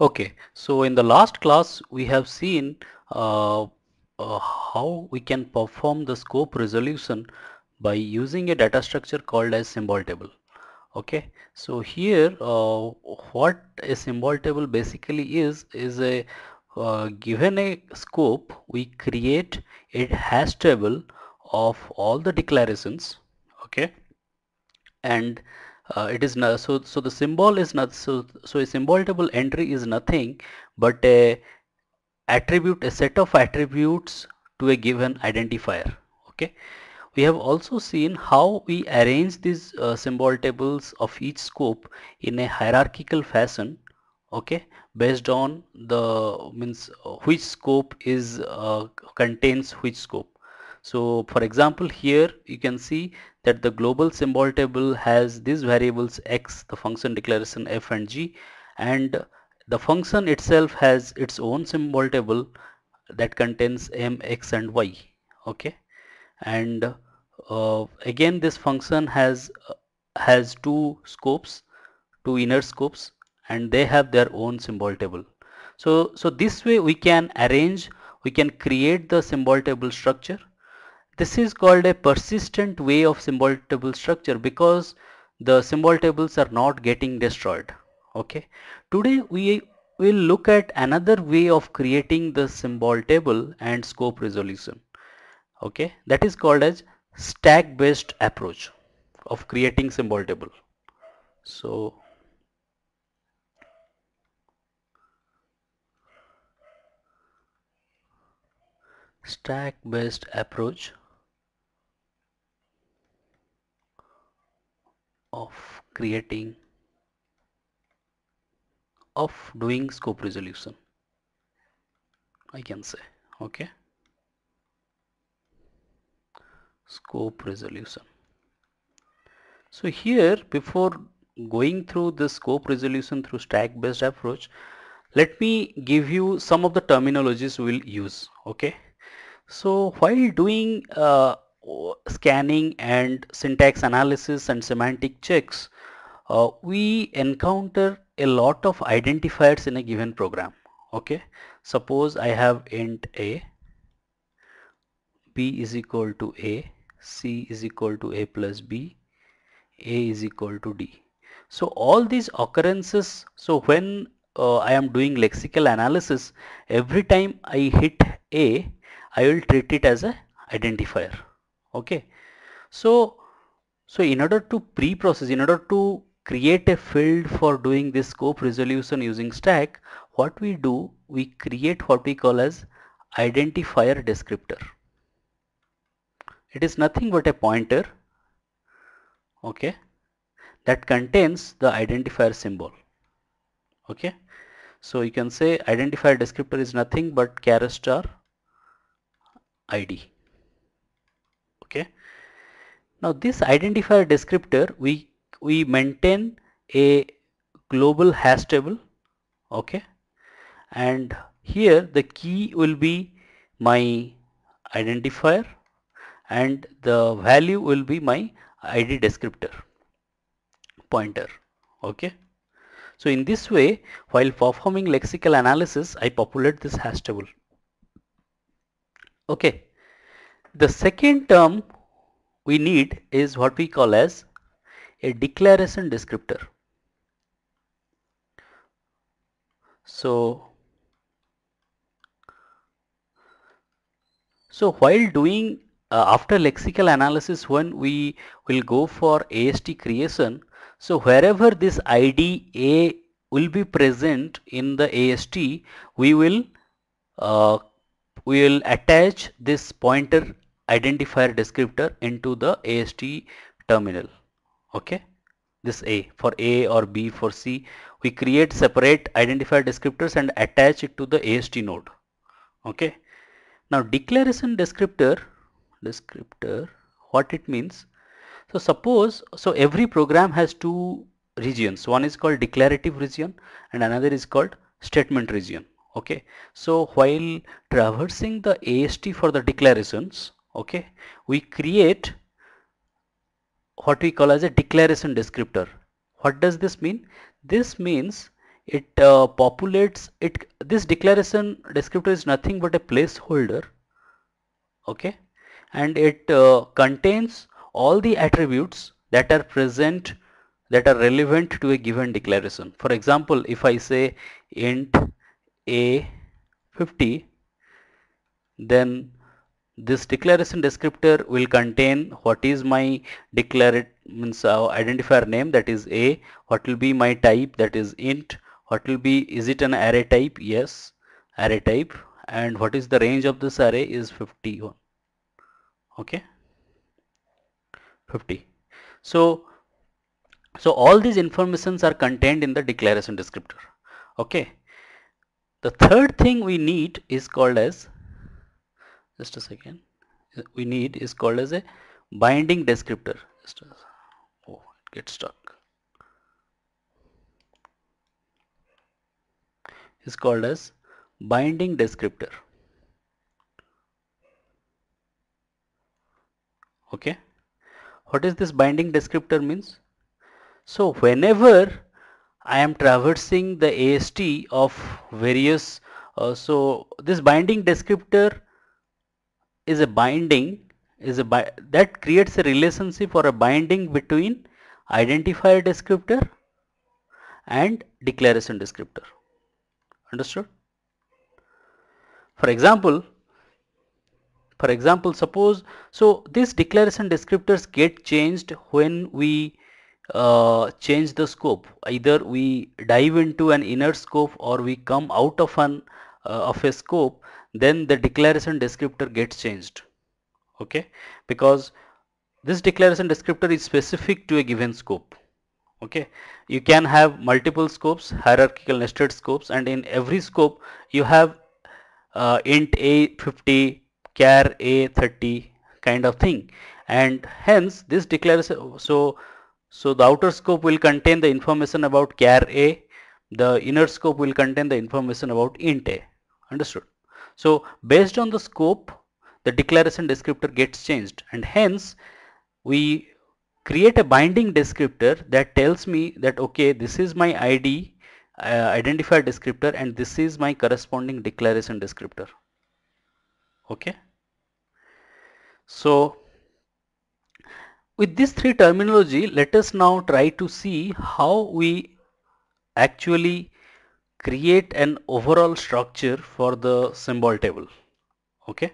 Okay, so in the last class we have seen uh, uh, how we can perform the scope resolution by using a data structure called as symbol table. Okay, so here uh, what a symbol table basically is, is a uh, given a scope we create a hash table of all the declarations okay and uh, it is not, so so the symbol is not so so a symbol table entry is nothing but a attribute a set of attributes to a given identifier okay we have also seen how we arrange these uh, symbol tables of each scope in a hierarchical fashion okay based on the means uh, which scope is uh, contains which scope so for example here you can see that the global symbol table has these variables x, the function declaration f and g and the function itself has its own symbol table that contains m, x and y. Okay, and uh, again this function has uh, has two scopes, two inner scopes and they have their own symbol table. So, so this way we can arrange, we can create the symbol table structure this is called a persistent way of symbol table structure because the symbol tables are not getting destroyed. Okay. Today we will look at another way of creating the symbol table and scope resolution. Okay. That is called as stack based approach of creating symbol table. So stack based approach of creating of doing scope resolution I can say okay scope resolution so here before going through the scope resolution through stack based approach let me give you some of the terminologies we'll use okay so while doing uh, uh, scanning and syntax analysis and semantic checks, uh, we encounter a lot of identifiers in a given program. Okay, suppose I have int a, b is equal to a, c is equal to a plus b, a is equal to d. So all these occurrences, so when uh, I am doing lexical analysis, every time I hit a, I will treat it as a identifier okay so so in order to pre-process in order to create a field for doing this scope resolution using stack what we do we create what we call as identifier descriptor it is nothing but a pointer okay that contains the identifier symbol okay so you can say identifier descriptor is nothing but char star id okay now this identifier descriptor we we maintain a global hash table okay and here the key will be my identifier and the value will be my id descriptor pointer okay so in this way while performing lexical analysis i populate this hash table okay the second term we need is what we call as a declaration descriptor. So, so while doing uh, after lexical analysis when we will go for AST creation, so wherever this ID A will be present in the AST, we will uh, we will attach this pointer identifier descriptor into the AST terminal okay this A for A or B for C we create separate identifier descriptors and attach it to the AST node okay now declaration descriptor descriptor what it means so suppose so every program has two regions one is called declarative region and another is called statement region okay so while traversing the AST for the declarations okay we create what we call as a declaration descriptor what does this mean this means it uh, populates it this declaration descriptor is nothing but a placeholder okay and it uh, contains all the attributes that are present that are relevant to a given declaration for example if I say int a 50 then this declaration descriptor will contain what is my declared means uh, identifier name that is a what will be my type that is int what will be is it an array type yes array type and what is the range of this array is 51 okay 50 so so all these informations are contained in the declaration descriptor okay the third thing we need is called as just a second we need is called as a binding descriptor just a, oh it gets stuck is called as binding descriptor okay what is this binding descriptor means so whenever I am traversing the AST of various uh, so this binding descriptor is a binding is a bi that creates a relationship or a binding between identifier descriptor and declaration descriptor understood for example for example suppose so these declaration descriptors get changed when we uh, change the scope either we dive into an inner scope or we come out of an uh, of a scope then the declaration descriptor gets changed okay because this declaration descriptor is specific to a given scope okay you can have multiple scopes hierarchical nested scopes and in every scope you have uh, int a 50 char a 30 kind of thing and hence this declaration so so the outer scope will contain the information about char a the inner scope will contain the information about int a understood so based on the scope the declaration descriptor gets changed and hence we create a binding descriptor that tells me that okay this is my id uh, identifier descriptor and this is my corresponding declaration descriptor okay so with these three terminology let us now try to see how we actually create an overall structure for the symbol table okay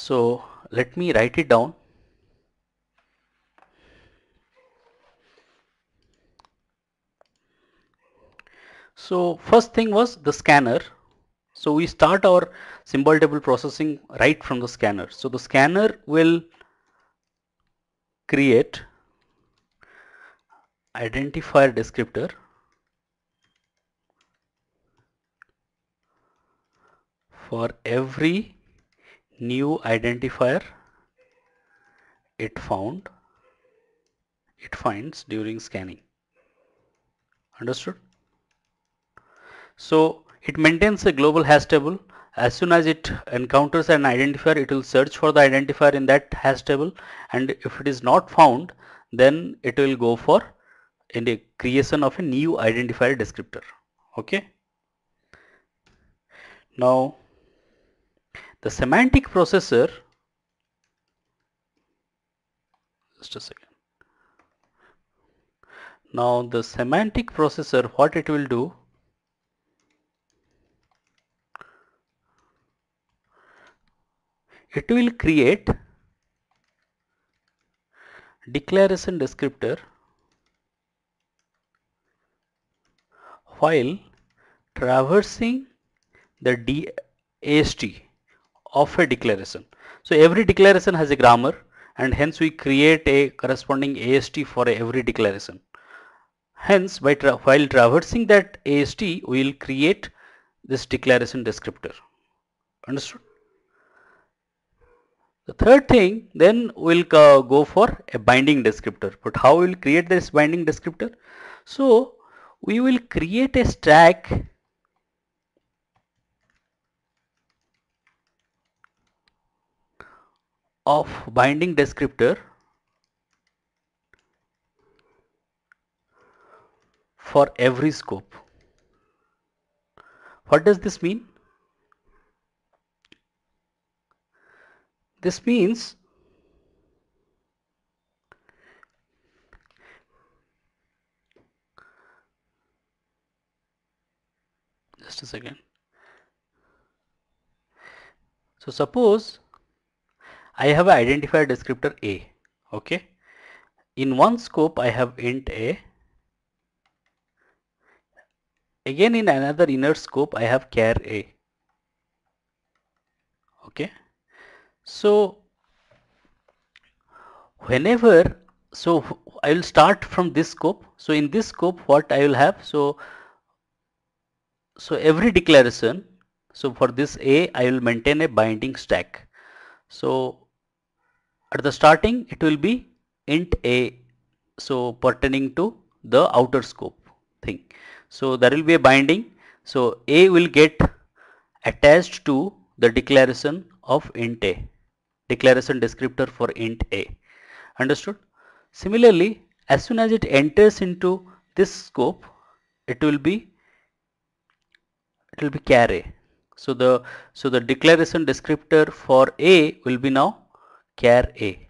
so let me write it down so first thing was the scanner so we start our symbol table processing right from the scanner so the scanner will create identifier descriptor for every new identifier it found it finds during scanning understood so it maintains a global hash table as soon as it encounters an identifier it will search for the identifier in that hash table and if it is not found then it will go for in the creation of a new identifier descriptor okay now the semantic processor, just a second. Now the semantic processor, what it will do, it will create declaration descriptor while traversing the DAST of a declaration. So every declaration has a grammar and hence we create a corresponding AST for every declaration. Hence by tra while traversing that AST we will create this declaration descriptor. Understood? The third thing then we'll go for a binding descriptor. But how we'll create this binding descriptor? So we will create a stack of binding descriptor for every scope. What does this mean? This means just a second. So suppose I have identified descriptor A. Okay. In one scope I have int A. Again in another inner scope I have char A. Okay. So whenever so I will start from this scope. So in this scope what I will have so so every declaration so for this A I will maintain a binding stack. So at the starting it will be int a so pertaining to the outer scope thing so there will be a binding so a will get attached to the declaration of int a declaration descriptor for int a understood similarly as soon as it enters into this scope it will be it will be carry so the so the declaration descriptor for a will be now char A.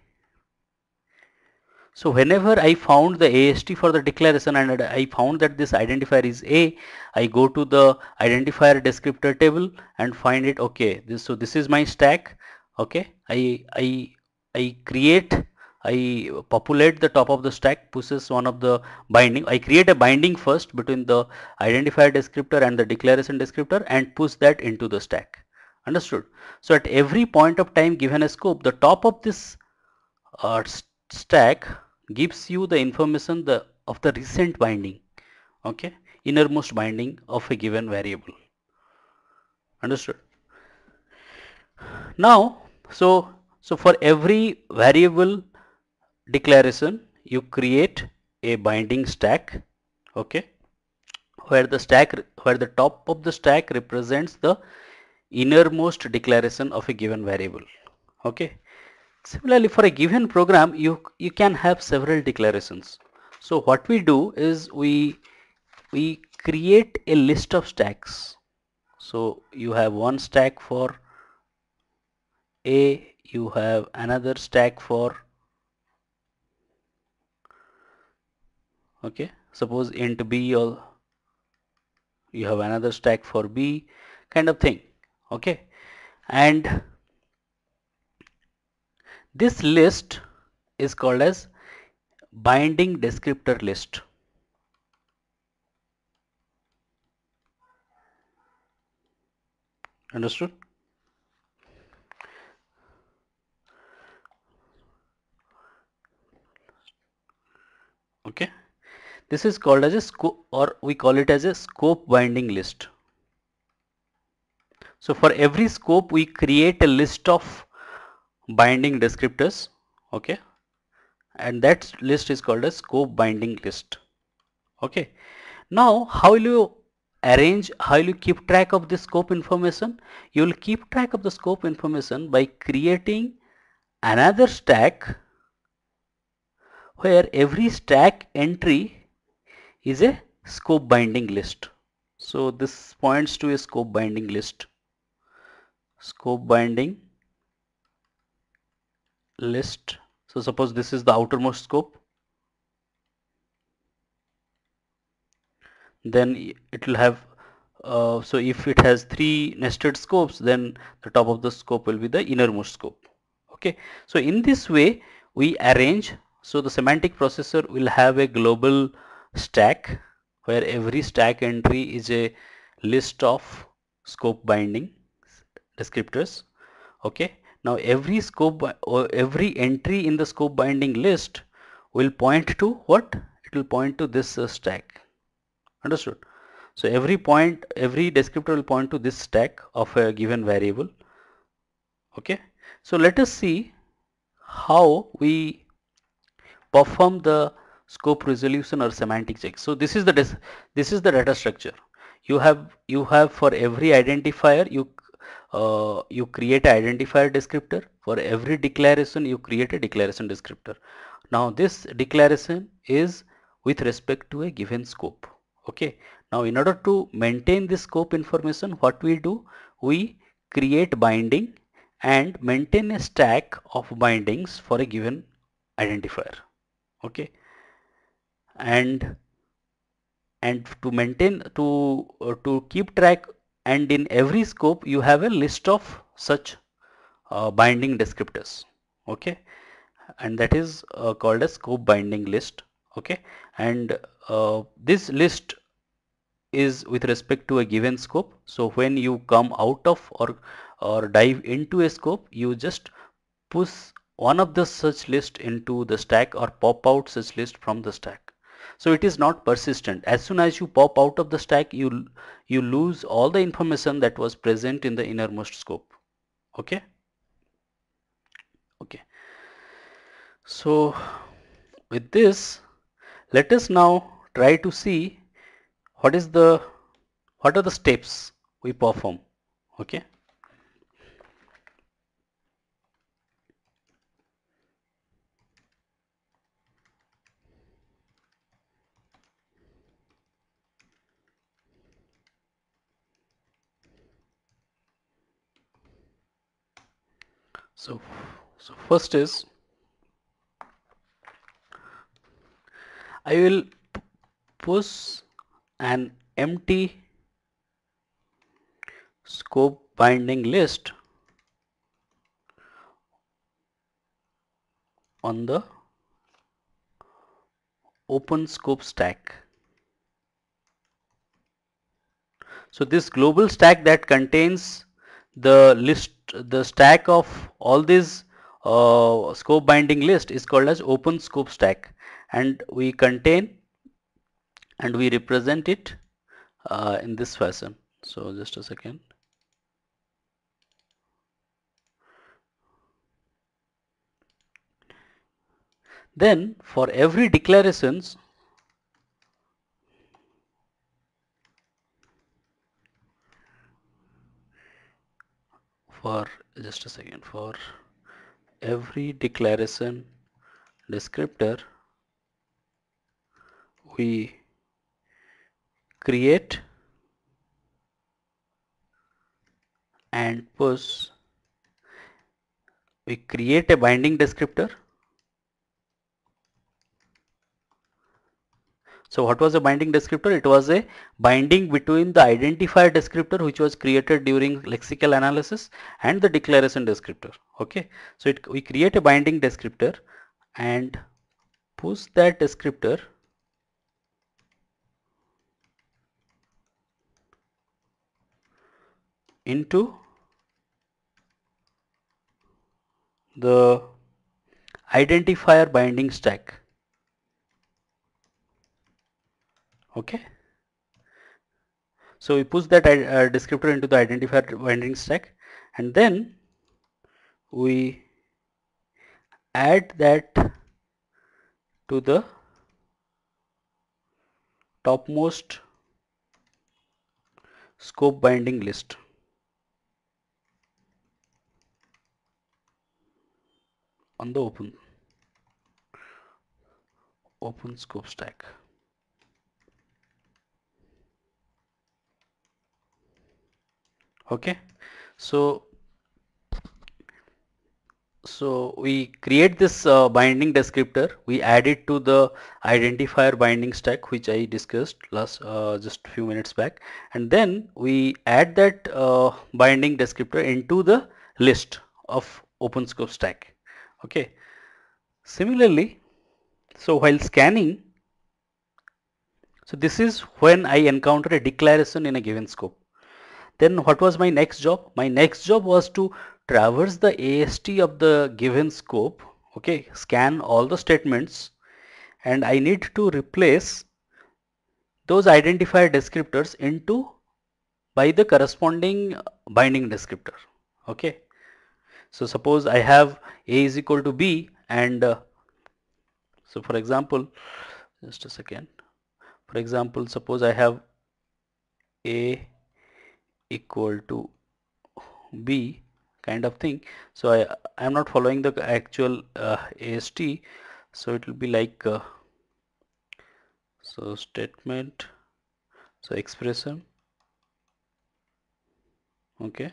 So whenever I found the AST for the declaration and I found that this identifier is A, I go to the identifier descriptor table and find it okay. This, so this is my stack. Okay. I I I create I populate the top of the stack pushes one of the binding I create a binding first between the identifier descriptor and the declaration descriptor and push that into the stack understood so at every point of time given a scope the top of this uh, stack gives you the information the of the recent binding okay innermost binding of a given variable understood now so so for every variable declaration you create a binding stack okay where the stack where the top of the stack represents the innermost declaration of a given variable. Okay. Similarly, for a given program, you, you can have several declarations. So what we do is we, we create a list of stacks. So you have one stack for A, you have another stack for okay suppose int b or you have another stack for b kind of thing okay and this list is called as binding descriptor list understood okay this is called as a scope or we call it as a scope binding list so for every scope we create a list of binding descriptors okay and that list is called a scope binding list okay now how will you arrange how will you keep track of the scope information you will keep track of the scope information by creating another stack where every stack entry is a scope binding list so this points to a scope binding list scope binding list so suppose this is the outermost scope then it will have uh, so if it has three nested scopes then the top of the scope will be the innermost scope okay so in this way we arrange so the semantic processor will have a global stack where every stack entry is a list of scope binding descriptors okay now every scope or every entry in the scope binding list will point to what it will point to this uh, stack understood so every point every descriptor will point to this stack of a given variable okay so let us see how we perform the scope resolution or semantic check so this is the this is the data structure you have you have for every identifier you uh, you create an identifier descriptor for every declaration you create a declaration descriptor now this declaration is with respect to a given scope okay now in order to maintain this scope information what we do we create binding and maintain a stack of bindings for a given identifier okay and and to maintain to uh, to keep track and in every scope you have a list of such uh, binding descriptors okay and that is uh, called a scope binding list okay and uh, this list is with respect to a given scope so when you come out of or or dive into a scope you just push one of the such list into the stack or pop out such list from the stack so it is not persistent as soon as you pop out of the stack you you lose all the information that was present in the innermost scope okay okay so with this let us now try to see what is the what are the steps we perform okay So, so first is I will push an empty scope binding list on the open scope stack. So this global stack that contains the list the stack of all these uh, scope binding list is called as open scope stack and we contain and we represent it uh, in this fashion so just a second then for every declarations for just a second for every declaration descriptor we create and push we create a binding descriptor So what was a binding descriptor? It was a binding between the identifier descriptor which was created during lexical analysis and the declaration descriptor. Okay. So it, we create a binding descriptor and push that descriptor into the identifier binding stack okay so we push that uh, descriptor into the identifier binding stack and then we add that to the topmost scope binding list on the open open scope stack okay so so we create this uh, binding descriptor we add it to the identifier binding stack which I discussed last uh, just few minutes back and then we add that uh, binding descriptor into the list of OpenScope stack okay similarly so while scanning so this is when I encounter a declaration in a given scope then what was my next job? My next job was to traverse the AST of the given scope. Okay, scan all the statements and I need to replace those identifier descriptors into by the corresponding binding descriptor. Okay. So suppose I have A is equal to B and uh, so for example, just a second. For example, suppose I have A equal to b kind of thing so I am not following the actual uh, AST so it will be like uh, so statement so expression okay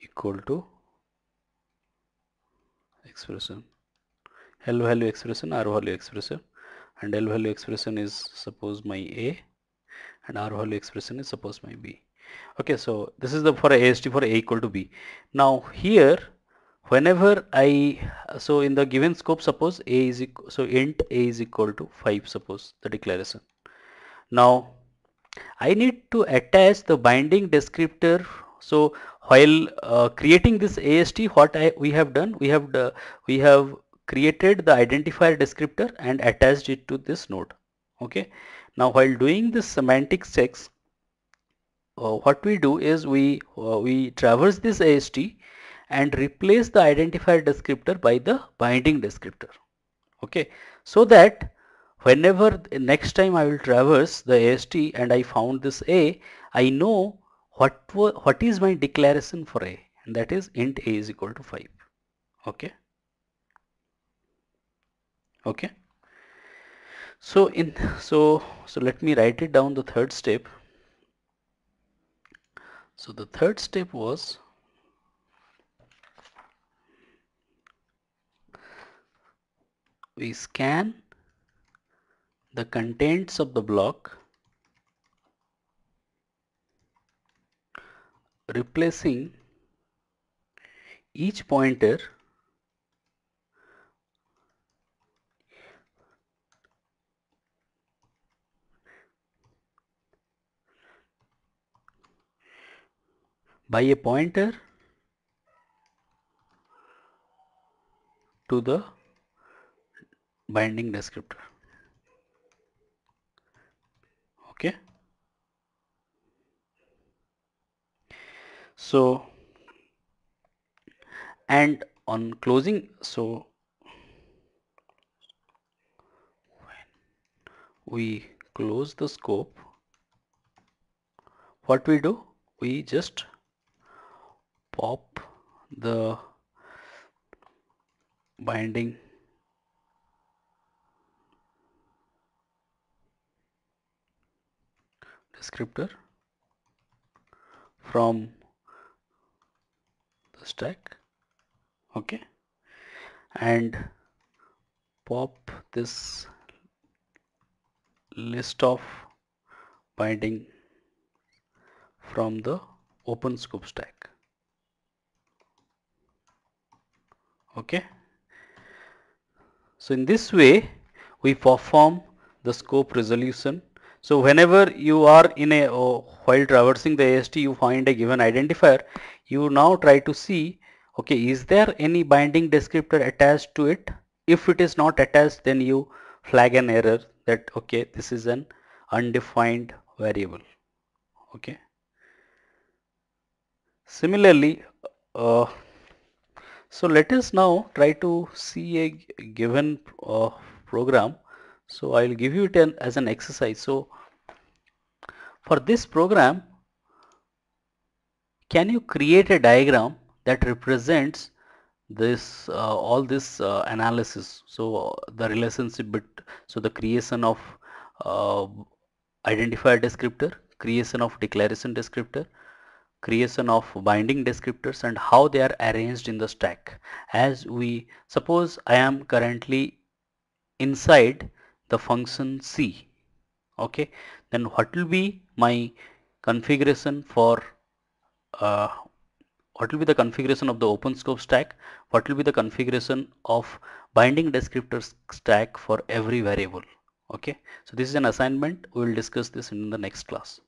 equal to expression L value expression R value expression and L value expression is suppose my A and our value expression is supposed by b okay so this is the for AST for a equal to b now here whenever I so in the given scope suppose a is equal so int a is equal to 5 suppose the declaration now I need to attach the binding descriptor so while uh, creating this AST what I we have done we have uh, we have created the identifier descriptor and attached it to this node okay now while doing this semantic checks, uh, what we do is we, uh, we traverse this AST and replace the identifier descriptor by the binding descriptor. Okay, so that whenever next time I will traverse the AST and I found this A, I know what, what is my declaration for A and that is int A is equal to 5. Okay okay so in so so let me write it down the third step so the third step was we scan the contents of the block replacing each pointer by a pointer to the binding descriptor okay so and on closing so we close the scope what we do we just pop the binding descriptor from the stack okay and pop this list of binding from the open scope stack okay so in this way we perform the scope resolution so whenever you are in a oh, while traversing the AST you find a given identifier you now try to see okay is there any binding descriptor attached to it if it is not attached then you flag an error that okay this is an undefined variable okay similarly uh, so let us now try to see a given uh, program. So I will give you it an, as an exercise. So for this program, can you create a diagram that represents this uh, all this uh, analysis? So uh, the relationship bit, so the creation of uh, identifier descriptor, creation of declaration descriptor, creation of binding descriptors and how they are arranged in the stack as we suppose I am currently inside the function C okay then what will be my configuration for uh, what will be the configuration of the OpenScope stack what will be the configuration of binding descriptors stack for every variable okay so this is an assignment we will discuss this in the next class